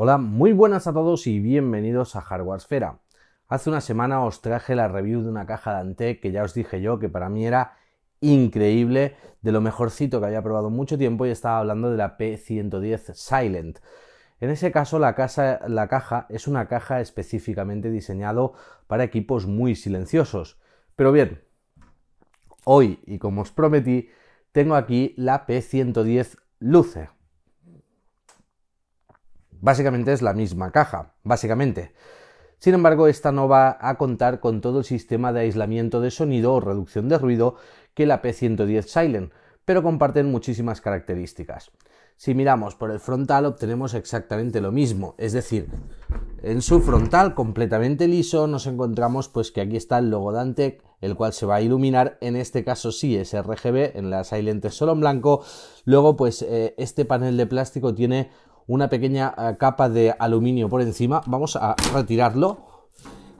Hola, muy buenas a todos y bienvenidos a Hardware Sfera. Hace una semana os traje la review de una caja de Antec que ya os dije yo que para mí era increíble, de lo mejorcito que había probado mucho tiempo y estaba hablando de la P110 Silent. En ese caso la, caja es una caja específicamente diseñado para equipos muy silenciosos. Pero bien, hoy y como os prometí, tengo aquí la P110 Luce Básicamente es la misma caja, básicamente. Sin embargo, esta no va a contar con todo el sistema de aislamiento de sonido o reducción de ruido que la P110 Silent, pero comparten muchísimas características. Si miramos por el frontal obtenemos exactamente lo mismo, es decir, en su frontal completamente liso nos encontramos pues que aquí está el logo Dantec, el cual se va a iluminar, en este caso sí es RGB, en la Silent es solo en blanco, luego pues eh, este panel de plástico tiene una pequeña eh, capa de aluminio por encima. Vamos a retirarlo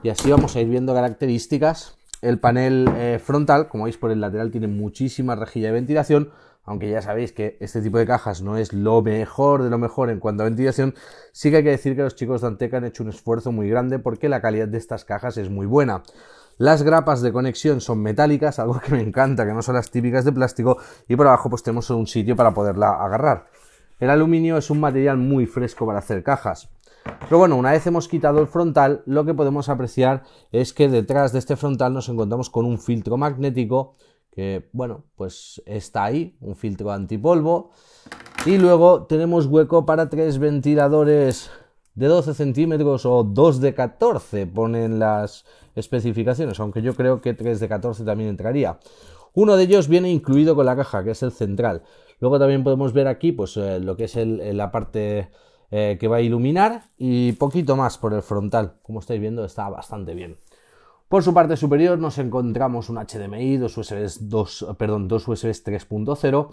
y así vamos a ir viendo características. El panel eh, frontal, como veis por el lateral, tiene muchísima rejilla de ventilación, aunque ya sabéis que este tipo de cajas no es lo mejor de lo mejor en cuanto a ventilación, sí que hay que decir que los chicos de Anteca han hecho un esfuerzo muy grande porque la calidad de estas cajas es muy buena. Las grapas de conexión son metálicas, algo que me encanta, que no son las típicas de plástico, y por abajo pues tenemos un sitio para poderla agarrar. El aluminio es un material muy fresco para hacer cajas. Pero bueno, una vez hemos quitado el frontal, lo que podemos apreciar es que detrás de este frontal nos encontramos con un filtro magnético que, bueno, pues está ahí, un filtro antipolvo. Y luego tenemos hueco para tres ventiladores de 12 centímetros o dos de 14 ponen las especificaciones, aunque yo creo que 3 de 14 también entraría. Uno de ellos viene incluido con la caja, que es el central. Luego también podemos ver aquí pues, eh, lo que es la parte eh, que va a iluminar y poquito más por el frontal. Como estáis viendo, está bastante bien. Por su parte superior nos encontramos un HDMI, dos USB perdón, dos 3.0,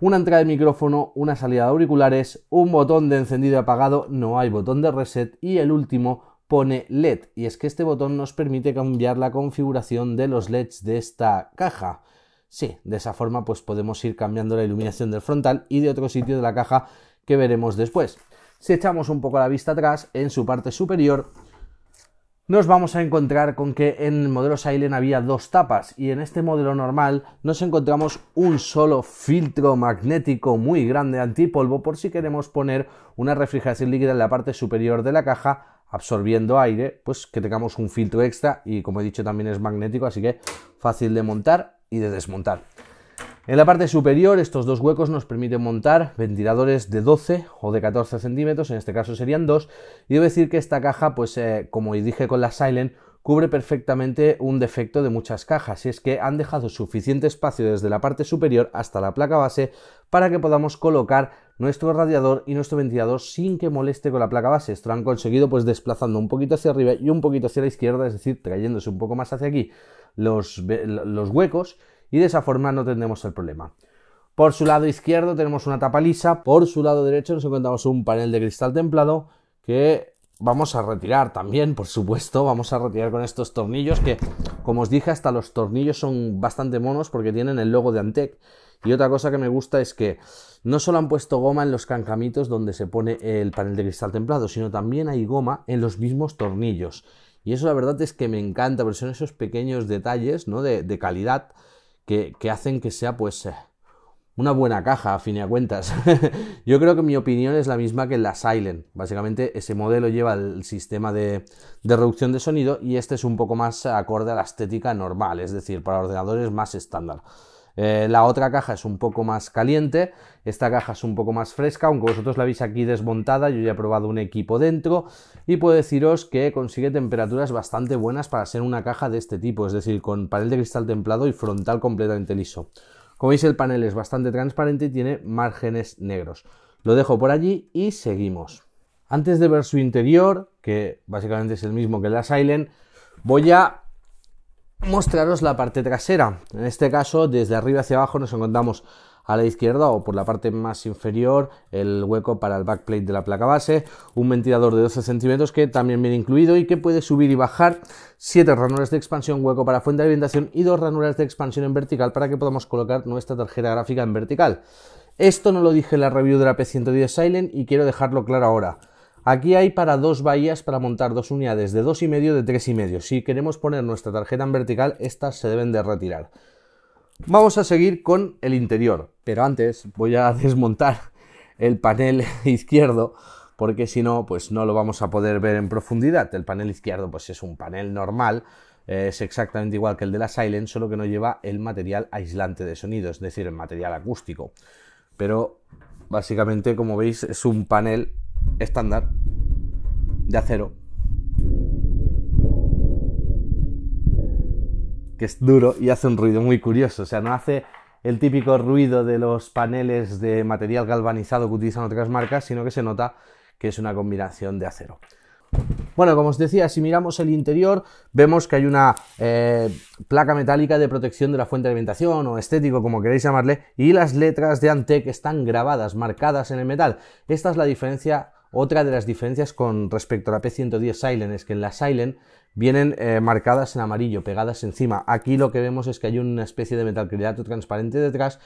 una entrada de micrófono, una salida de auriculares, un botón de encendido y apagado, no hay botón de reset y el último pone LED. Y es que este botón nos permite cambiar la configuración de los LEDs de esta caja. Sí, de esa forma pues podemos ir cambiando la iluminación del frontal y de otro sitio de la caja que veremos después. Si echamos un poco la vista atrás, en su parte superior nos vamos a encontrar con que en el modelo Silent había dos tapas y en este modelo normal nos encontramos un solo filtro magnético muy grande antipolvo por si queremos poner una refrigeración líquida en la parte superior de la caja absorbiendo aire, pues que tengamos un filtro extra y como he dicho también es magnético, así que fácil de montar y de desmontar. En la parte superior, estos dos huecos nos permiten montar ventiladores de 12 o de 14 centímetros, en este caso serían dos. Y debo decir que esta caja, pues eh, como dije con la Silent, cubre perfectamente un defecto de muchas cajas, y es que han dejado suficiente espacio desde la parte superior hasta la placa base para que podamos colocar nuestro radiador y nuestro ventilador sin que moleste con la placa base. Esto lo han conseguido pues desplazando un poquito hacia arriba y un poquito hacia la izquierda, es decir, trayéndose un poco más hacia aquí los, los huecos y de esa forma no tendremos el problema. Por su lado izquierdo tenemos una tapa lisa, por su lado derecho nos encontramos un panel de cristal templado que vamos a retirar también, por supuesto, vamos a retirar con estos tornillos que, como os dije, hasta los tornillos son bastante monos porque tienen el logo de Antec. Y otra cosa que me gusta es que no solo han puesto goma en los cancamitos donde se pone el panel de cristal templado, sino también hay goma en los mismos tornillos. Y eso la verdad es que me encanta, porque son esos pequeños detalles ¿no? de, calidad que, que, hacen que sea pues eh, una buena caja, a fin de cuentas. Yo creo que mi opinión es la misma que la Silent. Básicamente, ese modelo lleva el sistema de, reducción de sonido y este es un poco más acorde a la estética normal, es decir, para ordenadores más estándar. Eh, la otra caja es un poco más caliente, esta caja es un poco más fresca, aunque vosotros la veis aquí desmontada, yo ya he probado un equipo dentro y puedo deciros que consigue temperaturas bastante buenas para ser una caja de este tipo, es decir, con panel de cristal templado y frontal completamente liso. Como veis el panel es bastante transparente y tiene márgenes negros. Lo dejo por allí y seguimos. Antes de ver su interior, que básicamente es el mismo que la Silent, voy a mostraros la parte trasera. En este caso, desde arriba hacia abajo nos encontramos a la izquierda o por la parte más inferior el hueco para el backplate de la placa base, un ventilador de 12 centímetros que también viene incluido y que puede subir y bajar, 7 ranuras de expansión, hueco para fuente de alimentación y dos ranuras de expansión en vertical para que podamos colocar nuestra tarjeta gráfica en vertical. Esto no lo dije en la review de la P110 Silent y quiero dejarlo claro ahora. Aquí hay para dos bahías para montar dos unidades de 2,5 de 3,5. Si queremos poner nuestra tarjeta en vertical, estas se deben de retirar. Vamos a seguir con el interior, pero antes voy a desmontar el panel izquierdo porque si no, pues no lo vamos a poder ver en profundidad. El panel izquierdo pues es un panel normal, eh, es exactamente igual que el de la Silent, solo que no lleva el material aislante de sonido, es decir, el material acústico. Pero básicamente, como veis, es un panel estándar de acero que es duro y hace un ruido muy curioso. O sea, no hace el típico ruido de los paneles de material galvanizado que utilizan otras marcas, sino que se nota que es una combinación de acero. Bueno, como os decía, si miramos el interior, vemos que hay una eh, placa metálica de protección de la fuente de alimentación o estético, como queréis llamarle, y las letras de Antec están grabadas, marcadas en el metal. Esta es la diferencia otra de las diferencias con respecto a la P110 Silent es que en la Silent vienen eh, marcadas en amarillo, pegadas encima. Aquí lo que vemos es que hay una especie de metalcrilato transparente detrás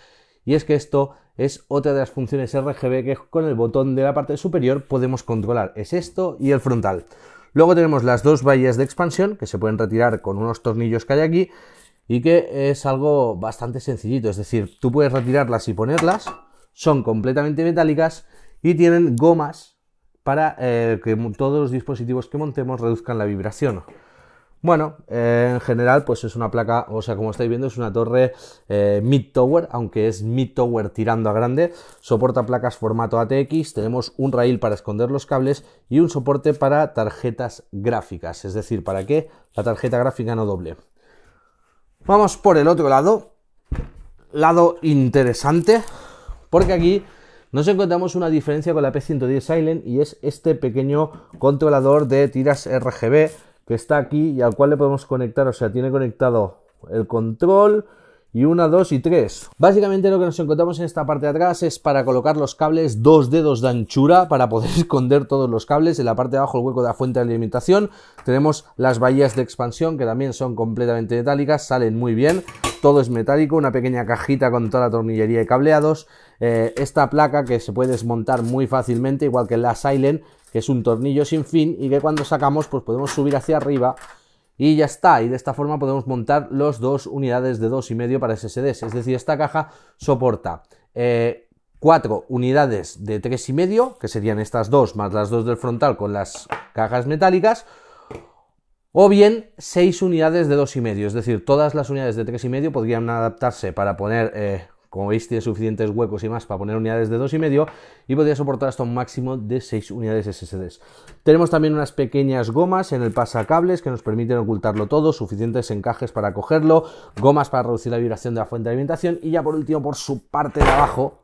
y es que esto es otra de las funciones RGB que con el botón de la parte superior podemos controlar. Es esto y el frontal. Luego tenemos las dos vallas de expansión que se pueden retirar con unos tornillos que hay aquí y que es algo bastante sencillito, es decir, tú puedes retirarlas y ponerlas, son completamente metálicas y tienen gomas para eh, que todos los dispositivos que montemos reduzcan la vibración. Bueno, eh, en general, pues es una placa, o sea, como estáis viendo, es una torre eh, mid-tower, aunque es mid-tower tirando a grande. Soporta placas formato ATX, tenemos un rail para esconder los cables y un soporte para tarjetas gráficas, es decir, para que la tarjeta gráfica no doble. Vamos por el otro lado, lado interesante, porque aquí nos encontramos una diferencia con la P110 Silent y es este pequeño controlador de tiras RGB que está aquí y al cual le podemos conectar, o sea, tiene conectado el control, y una, dos y tres. Básicamente lo que nos encontramos en esta parte de atrás es para colocar los cables dos dedos de anchura para poder esconder todos los cables. En la parte de abajo el hueco de la fuente de alimentación. Tenemos las bahías de expansión que también son completamente metálicas, salen muy bien. Todo es metálico, una pequeña cajita con toda la tornillería y cableados. Eh, esta placa que se puede desmontar muy fácilmente, igual que la Silent, que es un tornillo sin fin y que cuando sacamos pues podemos subir hacia arriba y ya está, y de esta forma podemos montar los dos unidades de 2,5 para SSDs, es decir, esta caja soporta eh, cuatro unidades de 3,5, que serían estas dos más las dos del frontal con las cajas metálicas, o bien 6 unidades de 2,5, es decir, todas las unidades de 3,5 podrían adaptarse para poner eh, como veis, tiene suficientes huecos y más para poner unidades de 2,5 y podría soportar hasta un máximo de 6 unidades SSDs. Tenemos también unas pequeñas gomas en el pasacables que nos permiten ocultarlo todo, suficientes encajes para cogerlo, gomas para reducir la vibración de la fuente de alimentación y ya por último, por su parte de abajo,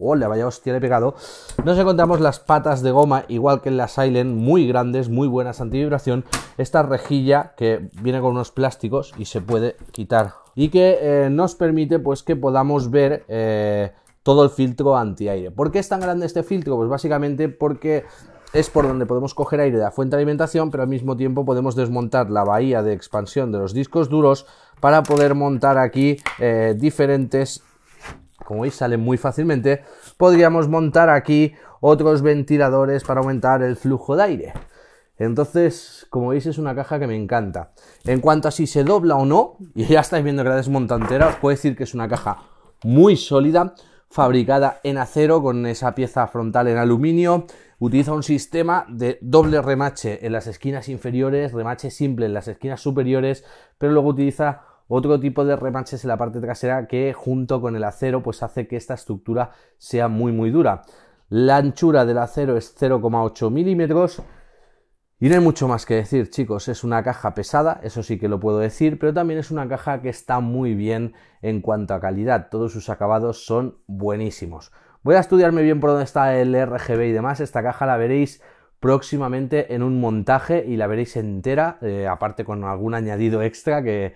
¡Hola, vaya hostia tiene pegado! Nos encontramos las patas de goma, igual que en la Silent, muy grandes, muy buenas antivibración. Esta rejilla que viene con unos plásticos y se puede quitar y que eh, nos permite pues que podamos ver eh, todo el filtro antiaire. ¿Por qué es tan grande este filtro? Pues básicamente porque es por donde podemos coger aire de la fuente de alimentación, pero al mismo tiempo podemos desmontar la bahía de expansión de los discos duros para poder montar aquí eh, diferentes, como veis salen muy fácilmente, podríamos montar aquí otros ventiladores para aumentar el flujo de aire. Entonces, como veis, es una caja que me encanta. En cuanto a si se dobla o no, y ya estáis viendo que la desmontantera, os puedo decir que es una caja muy sólida, fabricada en acero con esa pieza frontal en aluminio. Utiliza un sistema de doble remache en las esquinas inferiores, remache simple en las esquinas superiores, pero luego utiliza otro tipo de remaches en la parte trasera que junto con el acero pues hace que esta estructura sea muy muy dura. La anchura del acero es 0,8 milímetros y no hay mucho más que decir, chicos. Es una caja pesada, eso sí que lo puedo decir, pero también es una caja que está muy bien en cuanto a calidad. Todos sus acabados son buenísimos. Voy a estudiarme bien por dónde está el RGB y demás. Esta caja la veréis próximamente en un montaje y la veréis entera, eh, aparte con algún añadido extra que,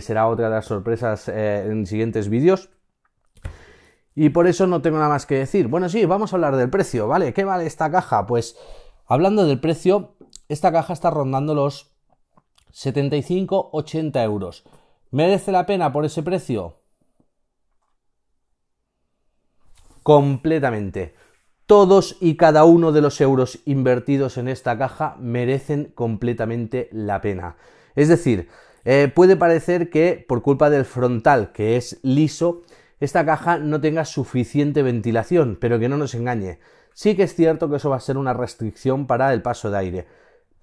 será otra de las sorpresas eh, en siguientes vídeos. Y por eso no tengo nada más que decir. Bueno, sí, vamos a hablar del precio, ¿vale? ¿Qué vale esta caja? Pues hablando del precio, esta caja está rondando los 75-80 euros. ¿Merece la pena por ese precio? Completamente. Todos y cada uno de los euros invertidos en esta caja merecen completamente la pena. Es decir, eh, puede parecer que por culpa del frontal, que es liso, esta caja no tenga suficiente ventilación, pero que no nos engañe. Sí que es cierto que eso va a ser una restricción para el paso de aire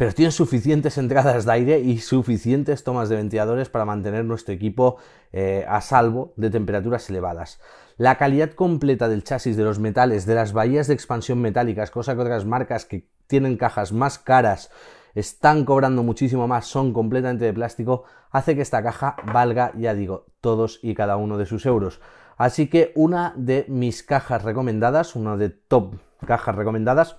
pero tiene suficientes entradas de aire y suficientes tomas de ventiladores para mantener nuestro equipo eh, a salvo de temperaturas elevadas. La calidad completa del chasis, de los metales, de las bahías de expansión metálicas, cosa que otras marcas que tienen cajas más caras están cobrando muchísimo más, son completamente de plástico, hace que esta caja valga, ya digo, todos y cada uno de sus euros. Así que una de mis cajas recomendadas, una de top cajas recomendadas,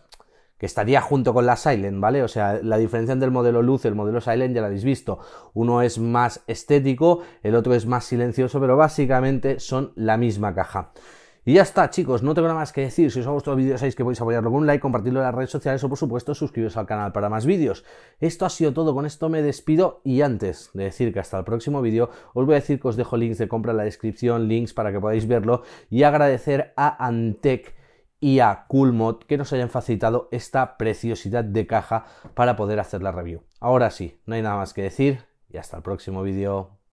estaría junto con la Silent, ¿vale? O sea, la diferencia entre el modelo Luz y el modelo Silent ya la habéis visto. Uno es más estético, el otro es más silencioso, pero básicamente son la misma caja. Y ya está, chicos, no tengo nada más que decir. Si os ha gustado el vídeo, sabéis que podéis apoyarlo con un like, compartirlo en las redes sociales o, por supuesto, suscribiros al canal para más vídeos. Esto ha sido todo, con esto me despido y antes de decir que hasta el próximo vídeo, os voy a decir que os dejo links de compra en la descripción, links para que podáis verlo y agradecer a Antec y a Coolmod que nos hayan facilitado esta preciosidad de caja para poder hacer la review. Ahora sí, no hay nada más que decir y hasta el próximo vídeo.